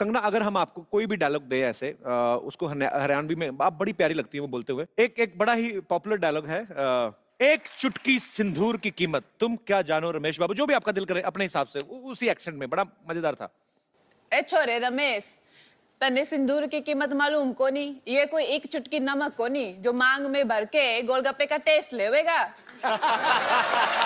कंगना अगर हम आपको कोई भी डायलॉग दे ऐसे आ, उसको हरियाणवी में आप बड़ी प्यारी लगती है वो बोलते हुए एक एक बड़ा ही पॉपुलर डायलॉग है आ, एक चुटकी सिंदूर की कीमत तुम क्या जानो रमेश बाबू जो भी आपका दिल करे अपने हिसाब से उसी एक्सेंट में बड़ा मजेदार था ए छोरे रमेश तने सिंदूर की कीमत मालूम को नहीं ये कोई एक चुटकी नमक को नहीं जो मांग में भर के गोलगप्पे का टेस्ट लेगा